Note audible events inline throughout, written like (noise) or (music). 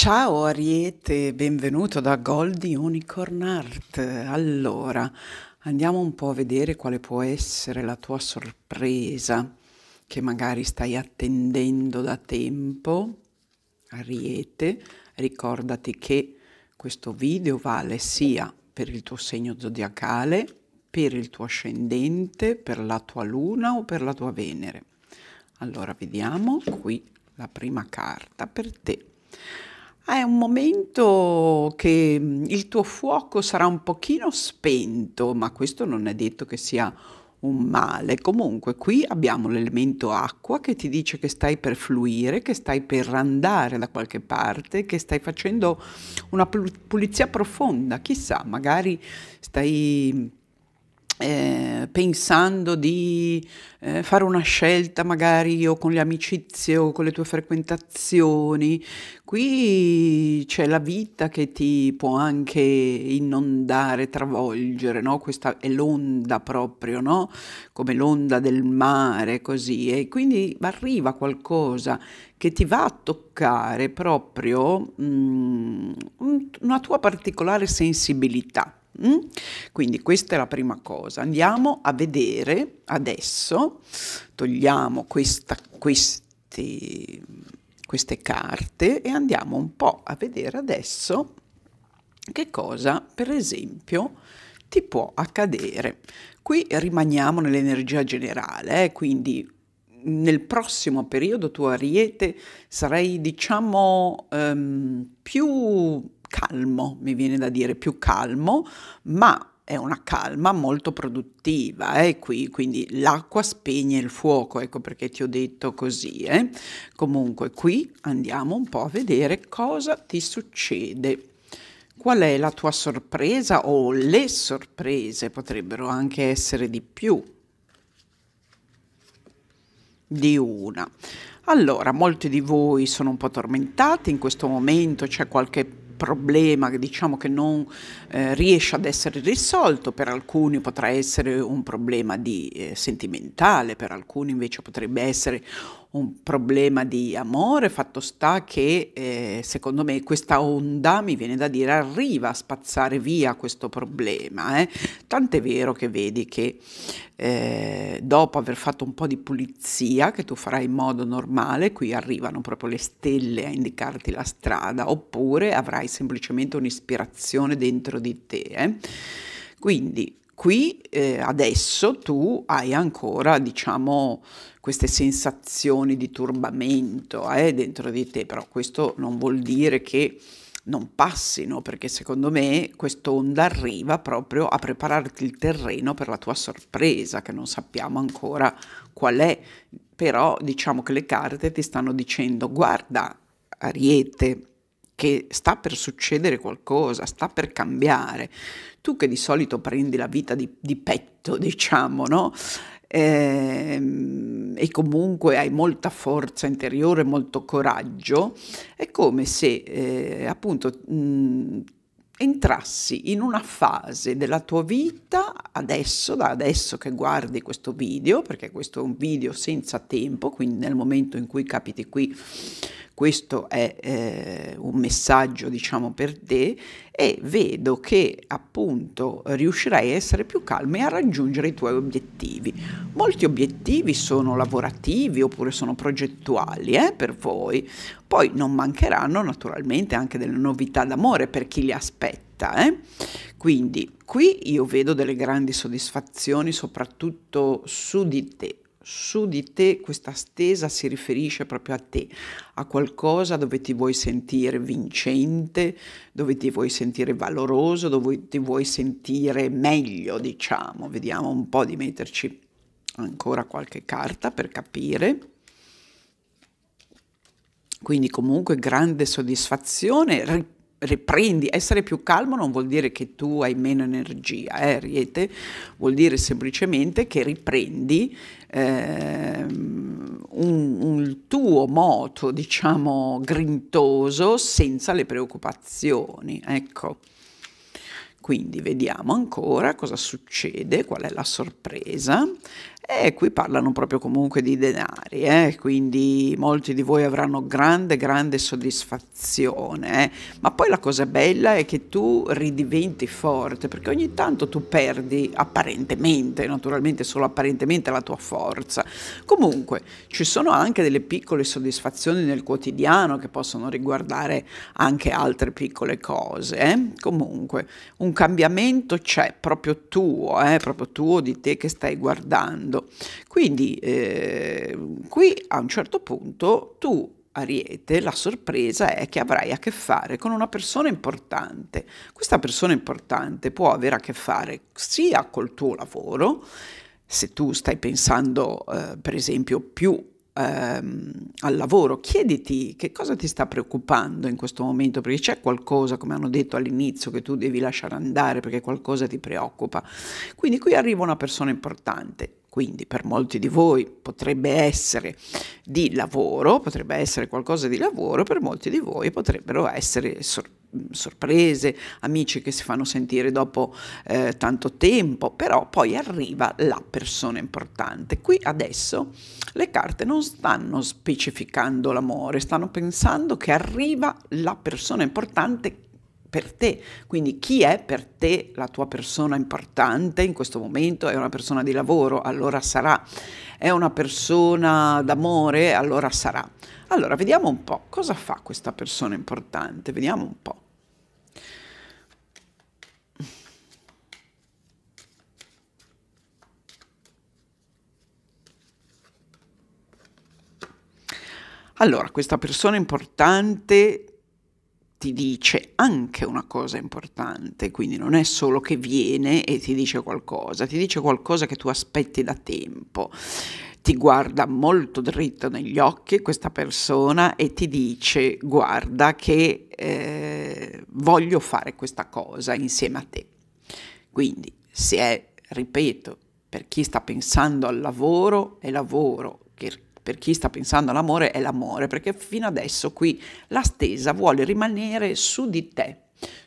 Ciao Ariete, benvenuto da Goldi Unicorn Art. Allora, andiamo un po' a vedere quale può essere la tua sorpresa che magari stai attendendo da tempo. Ariete, ricordati che questo video vale sia per il tuo segno zodiacale, per il tuo ascendente, per la tua luna o per la tua Venere. Allora, vediamo qui la prima carta per te. Ah, è un momento che il tuo fuoco sarà un pochino spento, ma questo non è detto che sia un male. Comunque qui abbiamo l'elemento acqua che ti dice che stai per fluire, che stai per andare da qualche parte, che stai facendo una pulizia profonda, chissà, magari stai eh, pensando di eh, fare una scelta magari o con le amicizie o con le tue frequentazioni. Qui c'è la vita che ti può anche inondare, travolgere, no? Questa è l'onda proprio, no? Come l'onda del mare, così. E quindi arriva qualcosa che ti va a toccare proprio mh, mm, una tua particolare sensibilità Mm? Quindi questa è la prima cosa. Andiamo a vedere adesso, togliamo questa, questi, queste carte e andiamo un po' a vedere adesso che cosa, per esempio, ti può accadere. Qui rimaniamo nell'energia generale, eh? quindi nel prossimo periodo tu Ariete sarei diciamo um, più calmo, mi viene da dire più calmo, ma è una calma molto produttiva, eh, qui, quindi l'acqua spegne il fuoco, ecco perché ti ho detto così. Eh. Comunque qui andiamo un po' a vedere cosa ti succede. Qual è la tua sorpresa o le sorprese potrebbero anche essere di più di una. Allora, molti di voi sono un po' tormentati, in questo momento c'è qualche problema diciamo, che non eh, riesce ad essere risolto, per alcuni potrà essere un problema di, eh, sentimentale, per alcuni invece potrebbe essere un problema di amore, fatto sta che eh, secondo me questa onda, mi viene da dire, arriva a spazzare via questo problema. Eh. Tant'è vero che vedi che eh, dopo aver fatto un po' di pulizia, che tu farai in modo normale, qui arrivano proprio le stelle a indicarti la strada, oppure avrai semplicemente un'ispirazione dentro di te. Eh. Quindi qui eh, adesso tu hai ancora, diciamo, queste sensazioni di turbamento eh, dentro di te, però questo non vuol dire che non passino, perché secondo me quest'onda arriva proprio a prepararti il terreno per la tua sorpresa, che non sappiamo ancora qual è, però diciamo che le carte ti stanno dicendo guarda, Ariete, che sta per succedere qualcosa, sta per cambiare. Tu che di solito prendi la vita di, di petto, (laughs) diciamo, no? E, ehm, e comunque hai molta forza interiore, molto coraggio, è come se eh, appunto mh, entrassi in una fase della tua vita adesso, da adesso che guardi questo video, perché questo è un video senza tempo, quindi nel momento in cui capiti qui questo è eh, un messaggio diciamo per te e vedo che appunto riuscirai a essere più calma e a raggiungere i tuoi obiettivi. Molti obiettivi sono lavorativi oppure sono progettuali eh, per voi, poi non mancheranno naturalmente anche delle novità d'amore per chi li aspetta. Eh. Quindi qui io vedo delle grandi soddisfazioni soprattutto su di te su di te, questa stesa si riferisce proprio a te, a qualcosa dove ti vuoi sentire vincente, dove ti vuoi sentire valoroso, dove ti vuoi sentire meglio, diciamo. Vediamo un po' di metterci ancora qualche carta per capire. Quindi comunque grande soddisfazione, riprendi, essere più calmo non vuol dire che tu hai meno energia, eh, Riete, vuol dire semplicemente che riprendi eh, un, un, tuo moto, diciamo, grintoso senza le preoccupazioni. Ecco. Quindi vediamo ancora cosa succede, qual è la sorpresa. E qui parlano proprio comunque di denari, eh? quindi molti di voi avranno grande, grande soddisfazione. Eh? Ma poi la cosa bella è che tu ridiventi forte, perché ogni tanto tu perdi apparentemente, naturalmente solo apparentemente, la tua forza. Comunque ci sono anche delle piccole soddisfazioni nel quotidiano che possono riguardare anche altre piccole cose. Eh? Comunque un cambiamento c'è proprio tuo, eh, proprio tuo di te che stai guardando mondo. Quindi eh, qui a un certo punto tu Ariete, la sorpresa è che avrai a che fare con una persona importante. Questa persona importante può avere a che fare sia col tuo lavoro, se tu stai pensando eh, per esempio più ehm, al lavoro, chiediti che cosa ti sta preoccupando in questo momento, perché c'è qualcosa, come hanno detto all'inizio, che tu devi lasciare andare perché qualcosa ti preoccupa. Quindi qui arriva una persona importante quindi per molti di voi potrebbe essere di lavoro, potrebbe essere qualcosa di lavoro, per molti di voi potrebbero essere sor- sorprese, amici che si fanno sentire dopo eh, tanto tempo, però poi arriva la persona importante. Qui adesso le carte non stanno specificando l'amore, stanno pensando che arriva la persona importante per te. Quindi chi è per te la tua persona importante in questo momento? È una persona di lavoro, allora sarà. È una persona d'amore, allora sarà. Allora vediamo un po' cosa fa questa persona importante, vediamo un po'. Allora, questa persona importante ti dice anche una cosa importante, quindi non è solo che viene e ti dice qualcosa, ti dice qualcosa che tu aspetti da tempo, ti guarda molto dritto negli occhi questa persona e ti dice guarda che eh, voglio fare questa cosa insieme a te. Quindi se è, ripeto, per chi sta pensando al lavoro, è lavoro che per chi sta pensando all'amore è l'amore, perché fino adesso qui la stesa vuole rimanere su di te.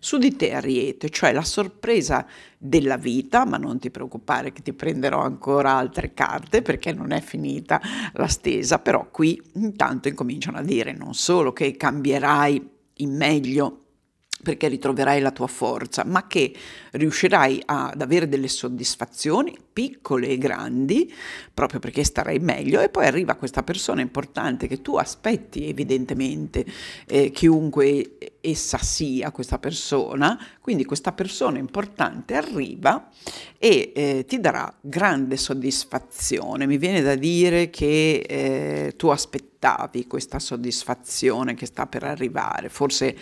Su di te Ariete, cioè la sorpresa della vita, ma non ti preoccupare che ti prenderò ancora altre carte perché non è finita la stesa, però qui intanto incominciano a dire non solo che cambierai in meglio perché ritroverai la tua forza, ma che riuscirai ad avere delle soddisfazioni piccole e grandi, proprio perché starai meglio, e poi arriva questa persona importante che tu aspetti evidentemente, eh, chiunque essa sia questa persona, quindi questa persona importante arriva e eh, ti darà grande soddisfazione, mi viene da dire che eh, tu aspettavi questa soddisfazione che sta per arrivare, forse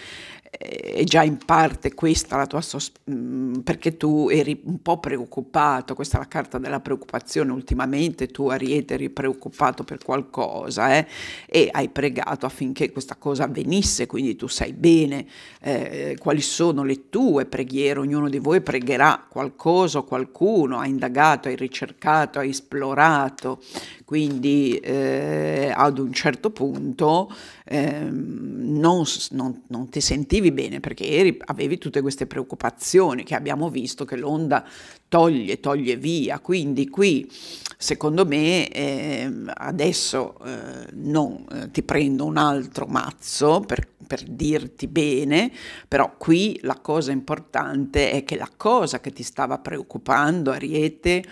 è già in parte questa la tua sospensione, mm, perché tu eri un po' preoccupato, questa è la carta della preoccupazione ultimamente, tu Ariete eri preoccupato per qualcosa eh? e hai pregato affinché questa cosa avvenisse, quindi tu sai bene eh, quali sono le tue preghiere, ognuno di voi pregherà qualcosa o qualcuno, ha indagato, hai ricercato, hai esplorato, quindi eh, ad un certo punto ehm, non, non, non ti senti vivi bene perché eri, avevi tutte queste preoccupazioni che abbiamo visto che l'onda toglie, toglie via, quindi qui secondo me eh, adesso eh, non eh, ti prendo un altro mazzo per, per dirti bene, però qui la cosa importante è che la cosa che ti stava preoccupando, Ariete,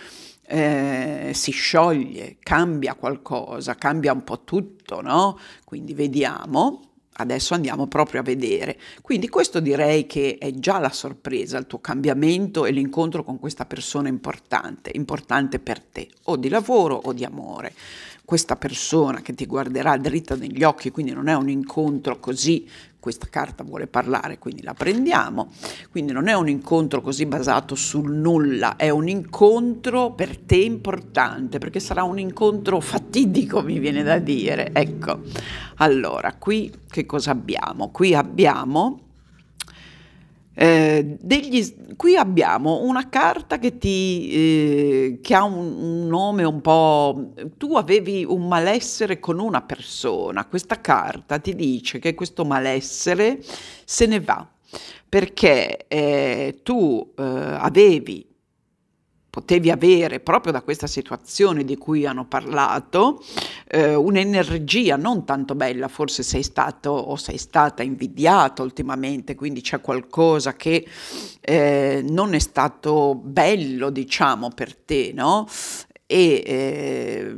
eh, si scioglie, cambia qualcosa, cambia un po' tutto, no? Quindi vediamo. Adesso andiamo proprio a vedere. Quindi questo direi che è già la sorpresa, il tuo cambiamento e l'incontro con questa persona importante, importante per te, o di lavoro o di amore. Questa persona che ti guarderà dritta negli occhi, quindi non è un incontro così questa carta vuole parlare, quindi la prendiamo. Quindi non è un incontro così basato sul nulla, è un incontro per te importante, perché sarà un incontro fatidico, mi viene da dire. Ecco, allora qui che cosa abbiamo? Qui abbiamo eh, degli, qui abbiamo una carta che, ti, eh, che ha un, un, nome un po'... Tu avevi un malessere con una persona, questa carta ti dice che questo malessere se ne va perché eh, tu eh, avevi potevi avere proprio da questa situazione di cui hanno parlato eh, un'energia non tanto bella, forse sei stato o sei stata invidiato ultimamente, quindi c'è qualcosa che eh, non è stato bello, diciamo, per te, no? e eh,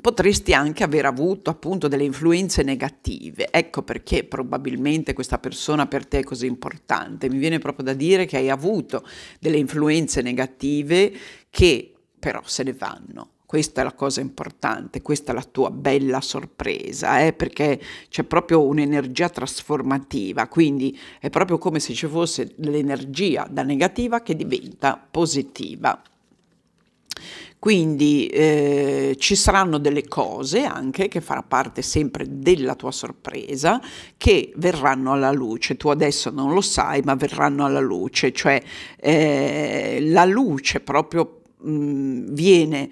potresti anche aver avuto appunto delle influenze negative. Ecco perché probabilmente questa persona per te è così importante. Mi viene proprio da dire che hai avuto delle influenze negative che però se ne vanno. Questa è la cosa importante, questa è la tua bella sorpresa, eh? perché c'è proprio un'energia trasformativa, quindi è proprio come se ci fosse l'energia da negativa che diventa positiva. Quindi eh, ci saranno delle cose anche che farà parte sempre della tua sorpresa che verranno alla luce. Tu adesso non lo sai, ma verranno alla luce, cioè eh, la luce proprio mh, mm, viene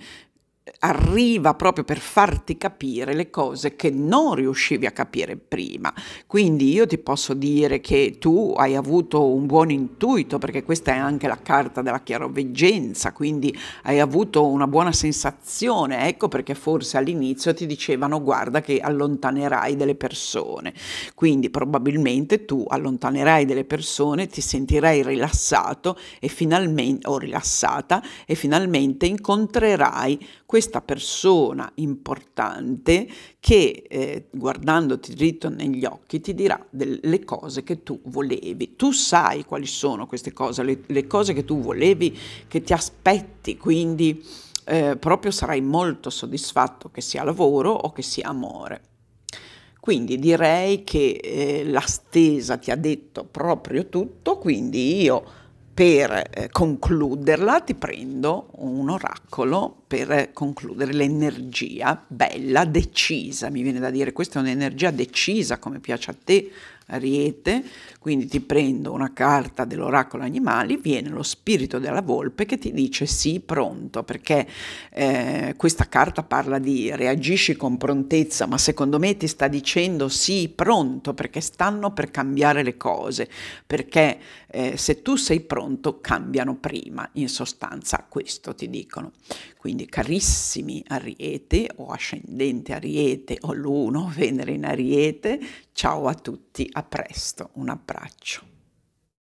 arriva proprio per farti capire le cose che non riuscivi a capire prima. Quindi io ti posso dire che tu hai avuto un buon intuito, perché questa è anche la carta della chiaroveggenza, quindi hai avuto una buona sensazione, ecco perché forse all'inizio ti dicevano guarda che allontanerai delle persone. Quindi probabilmente tu allontanerai delle persone, ti sentirai rilassato e finalmente o rilassata e finalmente incontrerai questa persona importante che eh, guardandoti dritto negli occhi ti dirà delle cose che tu volevi. Tu sai quali sono queste cose, le, le cose che tu volevi, che ti aspetti, quindi eh, proprio sarai molto soddisfatto che sia lavoro o che sia amore. Quindi direi che eh, la stesa ti ha detto proprio tutto, quindi io per eh, concluderla ti prendo un oracolo per eh, concludere l'energia bella, decisa, mi viene da dire, questa è un'energia decisa come piace a te, Ariete, quindi ti prendo una carta dell'oracolo animali, viene lo spirito della volpe che ti dice sì, pronto, perché eh, questa carta parla di reagisci con prontezza, ma secondo me ti sta dicendo sì, pronto, perché stanno per cambiare le cose, perché eh, se tu sei pronto cambiano prima, in sostanza questo ti dicono. Quindi carissimi Ariete o ascendente Ariete o l'uno, (laughs) Venere in Ariete, Ciao a tutti, a presto, un abbraccio.